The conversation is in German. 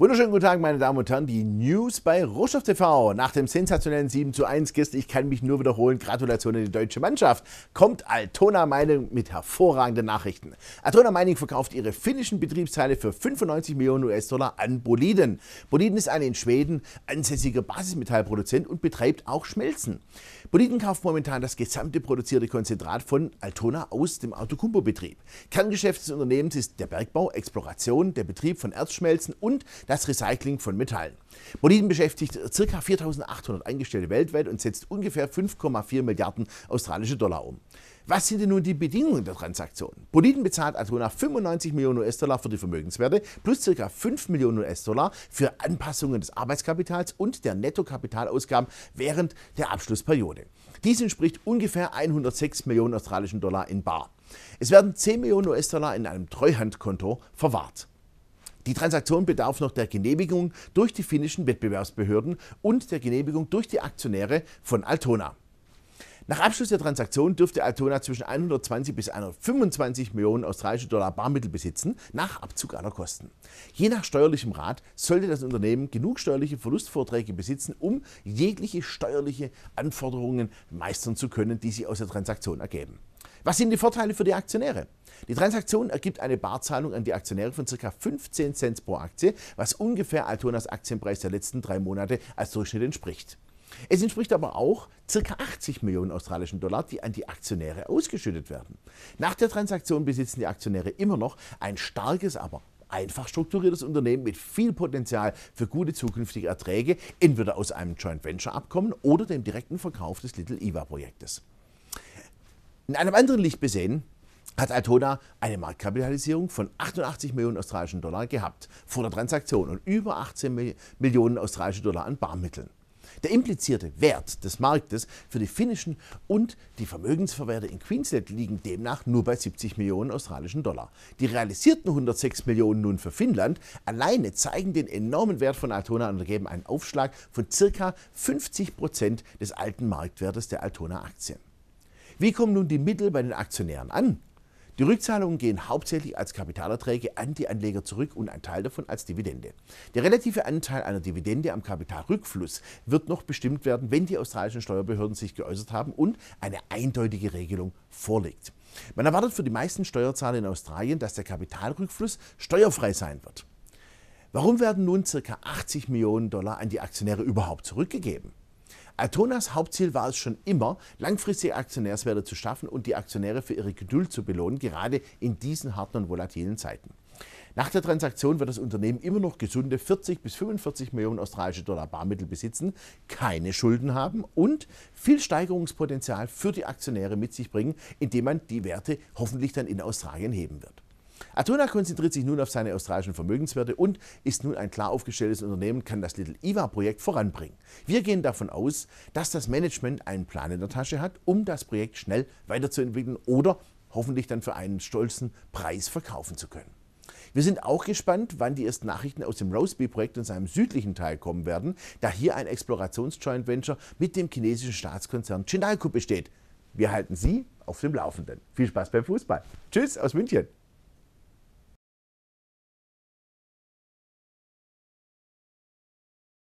Wunderschönen guten Tag, meine Damen und Herren. Die News bei Rohstoff TV. Nach dem sensationellen 7 zu 1 gestern, ich kann mich nur wiederholen, Gratulation an die deutsche Mannschaft, kommt Altona Mining mit hervorragenden Nachrichten. Altona Mining verkauft ihre finnischen Betriebsteile für 95 Millionen US-Dollar an Boliden. Boliden ist ein in Schweden ansässiger Basismetallproduzent und betreibt auch Schmelzen. Boliden kauft momentan das gesamte produzierte Konzentrat von Altona aus dem Autokumbo-Betrieb. Kerngeschäft des Unternehmens ist der Bergbau, Exploration, der Betrieb von Erzschmelzen und das Recycling von Metallen. Boliden beschäftigt ca. 4800 Eingestellte weltweit und setzt ungefähr 5,4 Milliarden australische Dollar um. Was sind denn nun die Bedingungen der Transaktion? Boliden bezahlt Altona 95 Millionen US-Dollar für die Vermögenswerte plus ca. 5 Millionen US-Dollar für Anpassungen des Arbeitskapitals und der Nettokapitalausgaben während der Abschlussperiode. Dies entspricht ungefähr 106 Millionen australischen Dollar in Bar. Es werden 10 Millionen US-Dollar in einem Treuhandkonto verwahrt. Die Transaktion bedarf noch der Genehmigung durch die finnischen Wettbewerbsbehörden und der Genehmigung durch die Aktionäre von Altona. Nach Abschluss der Transaktion dürfte Altona zwischen 120 bis 125 Millionen australische Dollar Barmittel besitzen, nach Abzug aller Kosten. Je nach steuerlichem Rat sollte das Unternehmen genug steuerliche Verlustvorträge besitzen, um jegliche steuerliche Anforderungen meistern zu können, die sich aus der Transaktion ergeben. Was sind die Vorteile für die Aktionäre? Die Transaktion ergibt eine Barzahlung an die Aktionäre von ca. 15 Cent pro Aktie, was ungefähr Altonas Aktienpreis der letzten drei Monate als Durchschnitt entspricht. Es entspricht aber auch ca. 80 Millionen australischen Dollar, die an die Aktionäre ausgeschüttet werden. Nach der Transaktion besitzen die Aktionäre immer noch ein starkes, aber einfach strukturiertes Unternehmen mit viel Potenzial für gute zukünftige Erträge, entweder aus einem Joint Venture Abkommen oder dem direkten Verkauf des Little IVA Projektes. In einem anderen Licht besehen, hat Altona eine Marktkapitalisierung von 88 Millionen australischen Dollar gehabt vor der Transaktion und über 18 Millionen australische Dollar an Barmitteln. Der implizierte Wert des Marktes für die finnischen und die Vermögensverwerter in Queensland liegen demnach nur bei 70 Millionen australischen Dollar. Die realisierten 106 Millionen nun für Finnland alleine zeigen den enormen Wert von Altona und ergeben einen Aufschlag von ca. 50 Prozent des alten Marktwertes der Altona-Aktien. Wie kommen nun die Mittel bei den Aktionären an? Die Rückzahlungen gehen hauptsächlich als Kapitalerträge an die Anleger zurück und ein Teil davon als Dividende. Der relative Anteil einer Dividende am Kapitalrückfluss wird noch bestimmt werden, wenn die australischen Steuerbehörden sich geäußert haben und eine eindeutige Regelung vorliegt. Man erwartet für die meisten Steuerzahler in Australien, dass der Kapitalrückfluss steuerfrei sein wird. Warum werden nun ca. 80 Millionen Dollar an die Aktionäre überhaupt zurückgegeben? Atonas Hauptziel war es schon immer, langfristige Aktionärswerte zu schaffen und die Aktionäre für ihre Geduld zu belohnen, gerade in diesen harten und volatilen Zeiten. Nach der Transaktion wird das Unternehmen immer noch gesunde 40 bis 45 Millionen australische Dollar Barmittel besitzen, keine Schulden haben und viel Steigerungspotenzial für die Aktionäre mit sich bringen, indem man die Werte hoffentlich dann in Australien heben wird. Altona konzentriert sich nun auf seine australischen Vermögenswerte und ist nun ein klar aufgestelltes Unternehmen, kann das Little IVA-Projekt voranbringen. Wir gehen davon aus, dass das Management einen Plan in der Tasche hat, um das Projekt schnell weiterzuentwickeln oder hoffentlich dann für einen stolzen Preis verkaufen zu können. Wir sind auch gespannt, wann die ersten Nachrichten aus dem Roseby-Projekt in seinem südlichen Teil kommen werden, da hier ein Explorations-Joint Venture mit dem chinesischen Staatskonzern Chindalco besteht. Wir halten Sie auf dem Laufenden. Viel Spaß beim Fußball. Tschüss aus München.